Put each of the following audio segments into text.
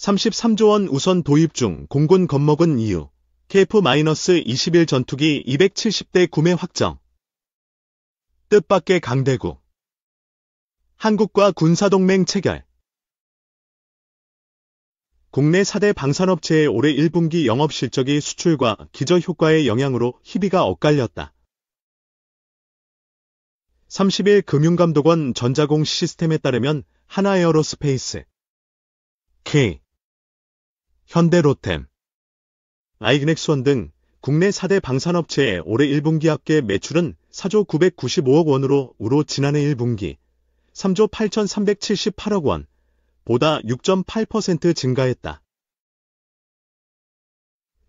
33조 원 우선 도입 중 공군 겁먹은 이유 KF-21 전투기 270대 구매 확정 뜻밖의 강대국 한국과 군사동맹 체결 국내 4대 방산업체의 올해 1분기 영업실적이 수출과 기저효과의 영향으로 희비가 엇갈렸다. 30일 금융감독원 전자공 시스템에 따르면 하나에어로스페이스 K 현대로템, 아이그넥스원 등 국내 4대 방산업체의 올해 1분기 합계 매출은 4조 995억 원으로 우로 지난해 1분기 3조 8,378억 원 보다 6.8% 증가했다.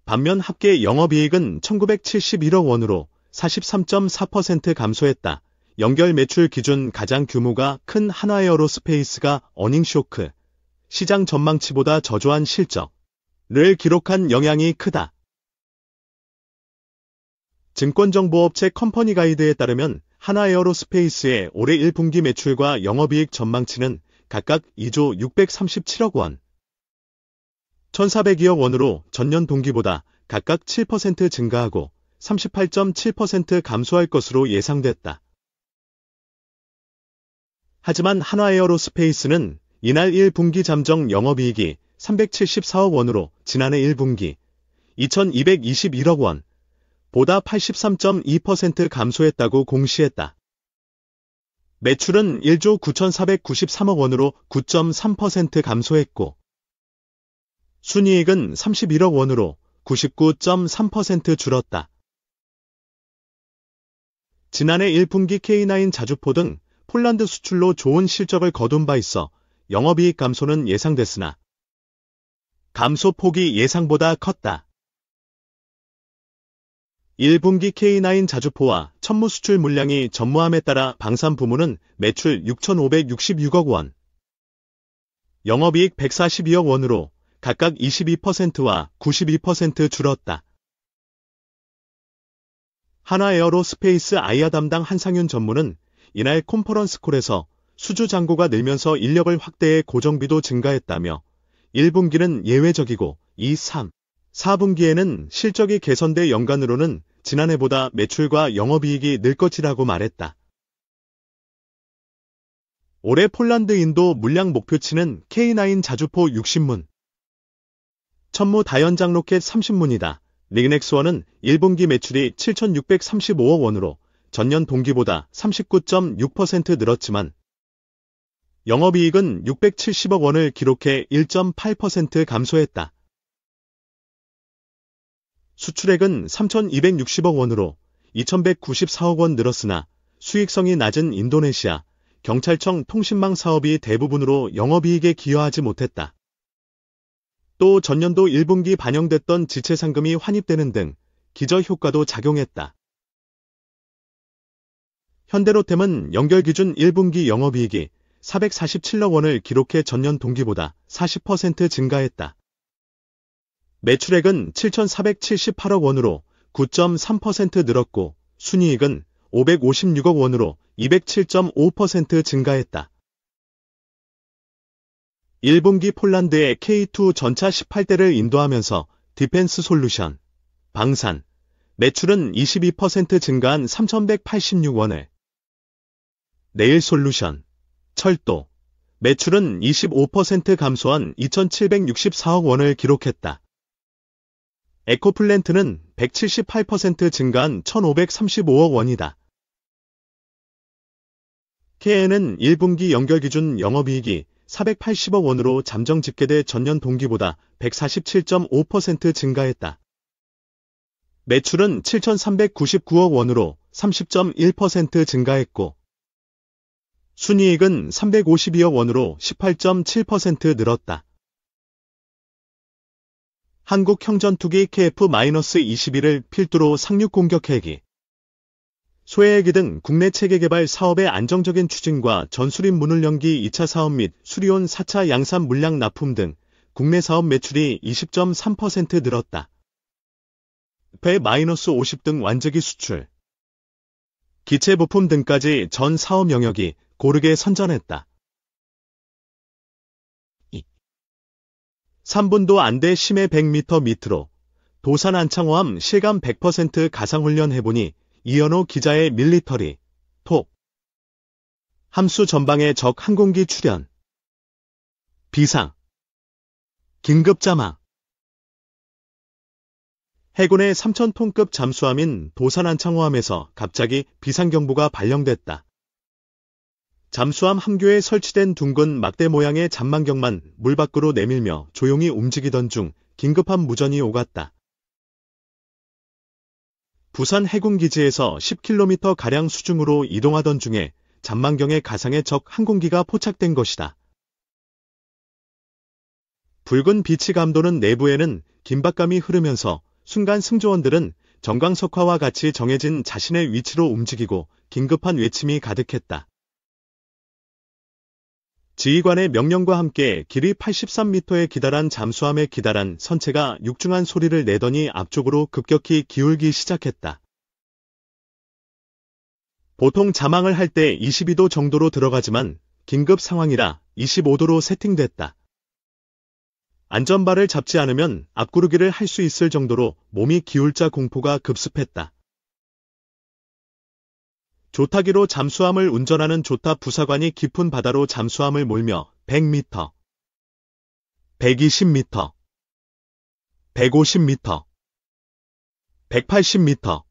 반면 합계 영업이익은 1,971억 원으로 43.4% 감소했다. 연결 매출 기준 가장 규모가 큰 한화에어로스페이스가 어닝쇼크, 시장 전망치보다 저조한 실적, 를 기록한 영향이 크다. 증권정보업체 컴퍼니 가이드에 따르면 하나에어로스페이스의 올해 1분기 매출과 영업이익 전망치는 각각 2조 637억 원, 1,402억 원으로 전년 동기보다 각각 7% 증가하고 38.7% 감소할 것으로 예상됐다. 하지만 하나에어로스페이스는 이날 1분기 잠정 영업이익이 374억 원으로 지난해 1분기 2221억 원, 보다 83.2% 감소했다고 공시했다. 매출은 1조 9,493억 원으로 9.3% 감소했고, 순이익은 31억 원으로 99.3% 줄었다. 지난해 1분기 K9 자주포 등 폴란드 수출로 좋은 실적을 거둔 바 있어 영업이익 감소는 예상됐으나 감소폭이 예상보다 컸다. 1분기 K9 자주포와 천무 수출 물량이 전무함에 따라 방산 부문은 매출 6,566억 원, 영업이익 142억 원으로 각각 22%와 92% 줄었다. 하나에어로스페이스 아이아 담당 한상윤 전무는 이날 콘퍼런스콜에서 수주 잔고가 늘면서 인력을 확대해 고정비도 증가했다며 1분기는 예외적이고 2, 3, 4분기에는 실적이 개선돼 연간으로는 지난해보다 매출과 영업이익이 늘 것이라고 말했다. 올해 폴란드 인도 물량 목표치는 K9 자주포 60문, 천무 다연장 로켓 30문이다. 리그넥스원은 1분기 매출이 7,635억 원으로 전년 동기보다 39.6% 늘었지만 영업이익은 670억 원을 기록해 1.8% 감소했다. 수출액은 3,260억 원으로 2,194억 원 늘었으나 수익성이 낮은 인도네시아 경찰청 통신망 사업이 대부분으로 영업이익에 기여하지 못했다. 또 전년도 1분기 반영됐던 지체상금이 환입되는 등 기저효과도 작용했다. 현대로템은 연결기준 1분기 영업이익이 447억 원을 기록해 전년 동기보다 40% 증가했다. 매출액은 7,478억 원으로 9.3% 늘었고 순이익은 556억 원으로 207.5% 증가했다. 1분기 폴란드의 K2 전차 18대를 인도하면서 디펜스 솔루션, 방산, 매출은 22% 증가한 3,186원을, 내일 솔루션, 철도. 매출은 25% 감소한 2,764억 원을 기록했다. 에코플랜트는 178% 증가한 1,535억 원이다. KN은 1분기 연결기준 영업이익이 480억 원으로 잠정 집계돼 전년 동기보다 147.5% 증가했다. 매출은 7,399억 원으로 30.1% 증가했고 순이익은 352억 원으로 18.7% 늘었다. 한국형전투기 KF-21을 필두로 상륙 공격 헬기, 소해헬기 등 국내 체계개발 사업의 안정적인 추진과 전술인 문을 연기 2차 사업 및 수리온 4차 양산 물량 납품 등 국내 사업 매출이 20.3% 늘었다. 배 마이너스 50등 완제기 수출, 기체 부품 등까지 전 사업 영역이 고르게 선전했다. 3분도 안 돼 심해 100m 밑으로 도산 안창호함 실감 100% 가상훈련 해보니 이현호 기자의 밀리터리 톡 함수 전방에적 항공기 출현 비상 긴급 자막 해군의 3천톤급 잠수함인 도산 안창호함에서 갑자기 비상경보가 발령됐다. 잠수함 함교에 설치된 둥근 막대 모양의 잔망경만 물 밖으로 내밀며 조용히 움직이던 중 긴급한 무전이 오갔다. 부산 해군기지에서 10km가량 수중으로 이동하던 중에 잔망경의 가상의 적 항공기가 포착된 것이다. 붉은 빛이 감도는 내부에는 긴박감이 흐르면서 순간 승조원들은 정강석화와 같이 정해진 자신의 위치로 움직이고 긴급한 외침이 가득했다. 지휘관의 명령과 함께 길이 83m의 기다란 잠수함의 기다란 선체가 육중한 소리를 내더니 앞쪽으로 급격히 기울기 시작했다. 보통 자망을 할 때 22도 정도로 들어가지만 긴급 상황이라 25도로 세팅됐다. 안전바를 잡지 않으면 앞구르기를 할 수 있을 정도로 몸이 기울자 공포가 급습했다. 조타기로 잠수함을 운전하는 조타 부사관이 깊은 바다로 잠수함을 몰며 100m, 120m, 150m, 180m,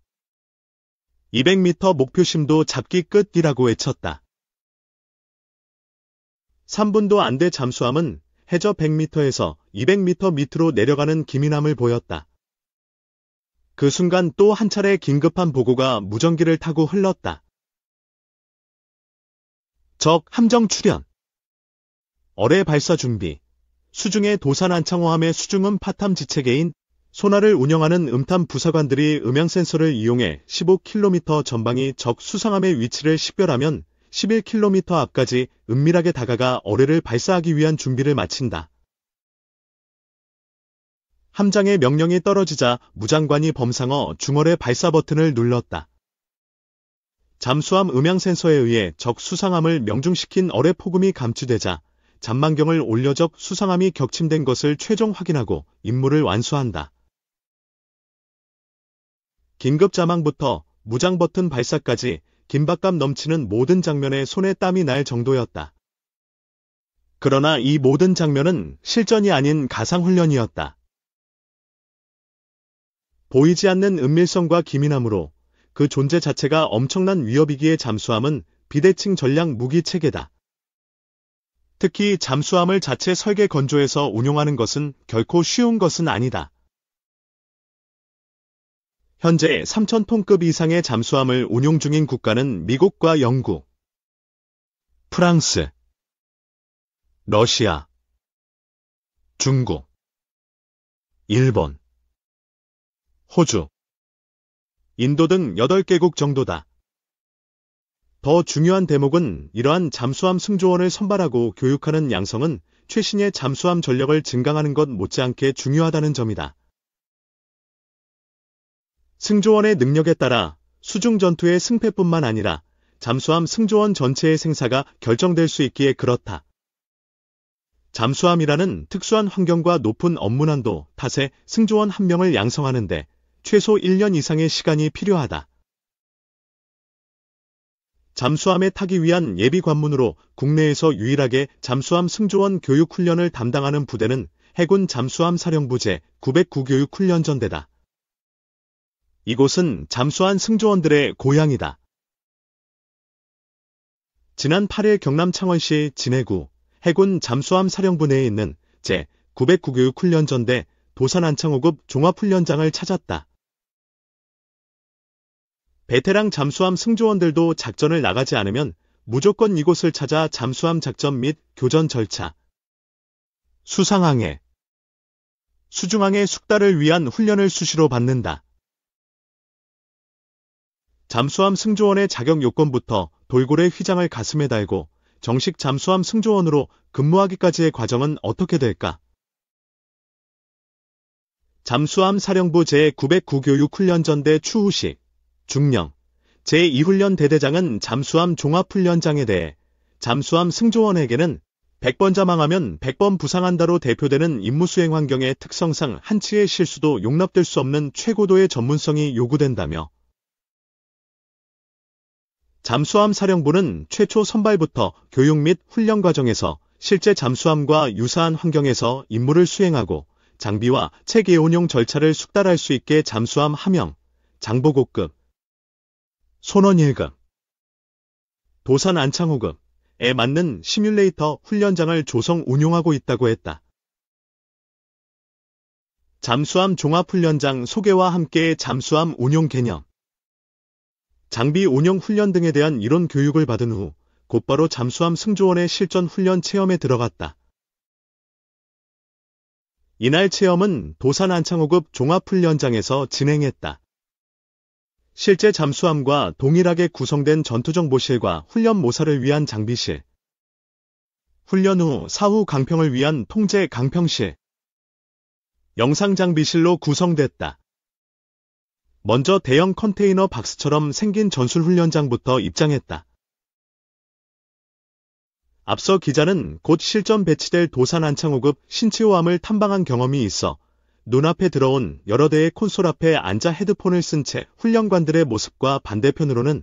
200m 목표심도 잡기 끝이라고 외쳤다. 3분도 안 돼 잠수함은 해저 100m에서 200m 밑으로 내려가는 기민함을 보였다. 그 순간 또 한 차례 긴급한 보고가 무전기를 타고 흘렀다. 적 함정 출현 어뢰 발사 준비 수중의 도산 안창호함의 수중음 파탐 지체계인 소나를 운영하는 음탐 부사관들이 음향 센서를 이용해 15km 전방이적 수상함의 위치를 식별하면 11km 앞까지 은밀하게 다가가 어뢰를 발사하기 위한 준비를 마친다. 함장의 명령이 떨어지자 무장관이 범상어 중어뢰 발사 버튼을 눌렀다. 잠수함 음향 센서에 의해 적 수상함을 명중시킨 어뢰 폭음이 감지되자 잔망경을 올려 적 수상함이 격침된 것을 최종 확인하고 임무를 완수한다. 긴급 자망부터 무장 버튼 발사까지 긴박감 넘치는 모든 장면에 손에 땀이 날 정도였다. 그러나 이 모든 장면은 실전이 아닌 가상훈련이었다. 보이지 않는 은밀성과 기민함으로 그 존재 자체가 엄청난 위협이기에 잠수함은 비대칭 전략 무기 체계다. 특히 잠수함을 자체 설계 건조해서 운용하는 것은 결코 쉬운 것은 아니다. 현재 3,000톤급 이상의 잠수함을 운용 중인 국가는 미국과 영국, 프랑스, 러시아, 중국, 일본, 호주, 인도 등 8개국 정도다. 더 중요한 대목은 이러한 잠수함 승조원을 선발하고 교육하는 양성은 최신의 잠수함 전력을 증강하는 것 못지않게 중요하다는 점이다. 승조원의 능력에 따라 수중 전투의 승패뿐만 아니라 잠수함 승조원 전체의 생사가 결정될 수 있기에 그렇다. 잠수함이라는 특수한 환경과 높은 업무난도 탓에 승조원 한 명을 양성하는데 최소 1년 이상의 시간이 필요하다. 잠수함에 타기 위한 예비 관문으로 국내에서 유일하게 잠수함 승조원 교육 훈련을 담당하는 부대는 해군 잠수함 사령부제 909 교육 훈련 전대다. 이곳은 잠수함 승조원들의 고향이다. 지난 8일 경남 창원시 진해구 해군 잠수함 사령부 내에 있는 제 909 교육 훈련 전대 도산 안창호급 종합훈련장을 찾았다. 베테랑 잠수함 승조원들도 작전을 나가지 않으면 무조건 이곳을 찾아 잠수함 작전 및 교전 절차, 수상항해, 수중항해 숙달을 위한 훈련을 수시로 받는다. 잠수함 승조원의 자격 요건부터 돌고래 휘장을 가슴에 달고 정식 잠수함 승조원으로 근무하기까지의 과정은 어떻게 될까? 잠수함 사령부 제909 교육 훈련전대 추후식 중령, 제2훈련 대대장은 잠수함 종합훈련장에 대해 잠수함 승조원에게는 100번 자망하면 100번 부상한다로 대표되는 임무수행 환경의 특성상 한치의 실수도 용납될 수 없는 최고도의 전문성이 요구된다며 잠수함 사령부는 최초 선발부터 교육 및 훈련 과정에서 실제 잠수함과 유사한 환경에서 임무를 수행하고 장비와 체계운용 절차를 숙달할 수 있게 잠수함 함영, 장보고급, 손원일각 도산 안창호급에 맞는 시뮬레이터 훈련장을 조성 운용하고 있다고 했다. 잠수함 종합훈련장 소개와 함께 잠수함 운용 개념, 장비 운용 훈련 등에 대한 이론 교육을 받은 후 곧바로 잠수함 승조원의 실전 훈련 체험에 들어갔다. 이날 체험은 도산 안창호급 종합훈련장에서 진행했다. 실제 잠수함과 동일하게 구성된 전투정보실과 훈련 모사를 위한 장비실, 훈련 후 사후 강평을 위한 통제 강평실, 영상 장비실로 구성됐다. 먼저 대형 컨테이너 박스처럼 생긴 전술 훈련장부터 입장했다. 앞서 기자는 곧 실전 배치될 도산 안창호급 신치호함을 탐방한 경험이 있어 눈앞에 들어온 여러 대의 콘솔 앞에 앉아 헤드폰을 쓴 채 훈련관들의 모습과 반대편으로는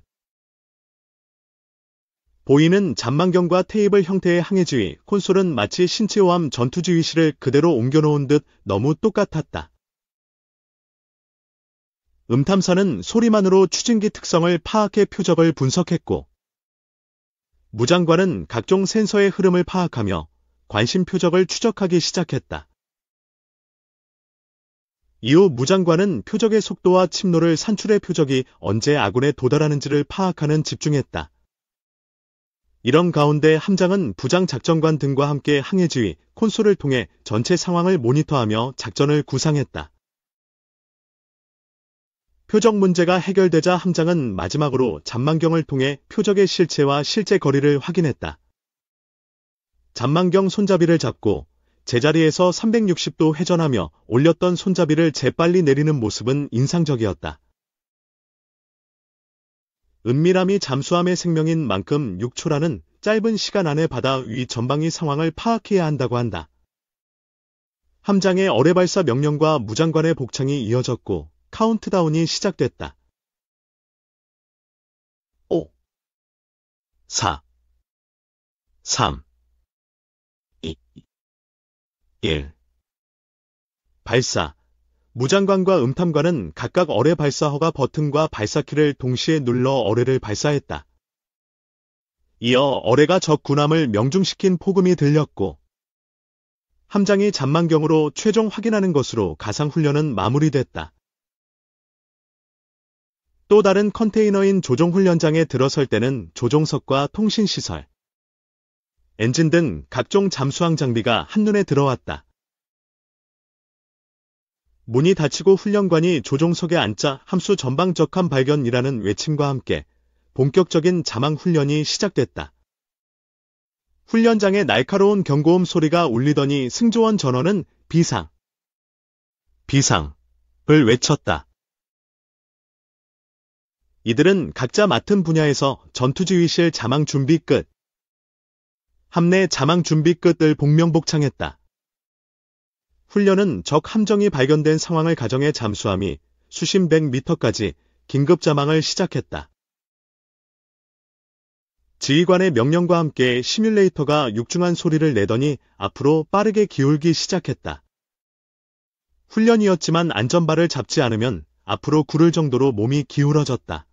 보이는 잔망경과 테이블 형태의 항해지휘 콘솔은 마치 신체호함 전투지휘실을 그대로 옮겨놓은 듯 너무 똑같았다. 음탐사는 소리만으로 추진기 특성을 파악해 표적을 분석했고 무장관은 각종 센서의 흐름을 파악하며 관심 표적을 추적하기 시작했다. 이후 무 장관은 표적의 속도와 침노를 산출해 표적이 언제 아군에 도달하는지를 파악하는 집중했다. 이런 가운데 함장은 부장 작전관 등과 함께 항해지휘, 콘솔을 통해 전체 상황을 모니터하며 작전을 구상했다. 표적 문제가 해결되자 함장은 마지막으로 잔망경을 통해 표적의 실체와 실제 거리를 확인했다. 잔망경 손잡이를 잡고 제자리에서 360도 회전하며 올렸던 손잡이를 재빨리 내리는 모습은 인상적이었다. 은밀함이 잠수함의 생명인 만큼 6초라는 짧은 시간 안에 바다 위전방위 상황을 파악해야 한다고 한다. 함장의 어뢰발사 명령과 무장관의 복창이 이어졌고 카운트다운이 시작됐다. 5 4 3 1. 발사. 무장관과 음탐관은 각각 어뢰 발사허가 버튼과 발사키를 동시에 눌러 어뢰를 발사했다. 이어 어뢰가 적 군함을 명중시킨 폭음이 들렸고 함장이 잠망경으로 최종 확인하는 것으로 가상훈련은 마무리됐다. 또 다른 컨테이너인 조종훈련장에 들어설 때는 조종석과 통신시설, 엔진 등 각종 잠수항 장비가 한눈에 들어왔다. 문이 닫히고 훈련관이 조종석에 앉자 함수 전방 적함 발견이라는 외침과 함께 본격적인 자망 훈련이 시작됐다. 훈련장의 날카로운 경고음 소리가 울리더니 승조원 전원은 비상, 비상을 외쳤다. 이들은 각자 맡은 분야에서 전투지휘실 자망 준비 끝, 함내 자망 준비 끝을 복명복창했다. 훈련은 적 함정이 발견된 상황을 가정해 잠수함이 수심 100m까지 긴급 자망을 시작했다. 지휘관의 명령과 함께 시뮬레이터가 육중한 소리를 내더니 앞으로 빠르게 기울기 시작했다. 훈련이었지만 안전바를 잡지 않으면 앞으로 구를 정도로 몸이 기울어졌다.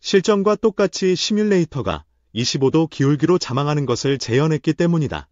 실전과 똑같이 시뮬레이터가 25도 기울기로 자망하는 것을 재현했기 때문이다.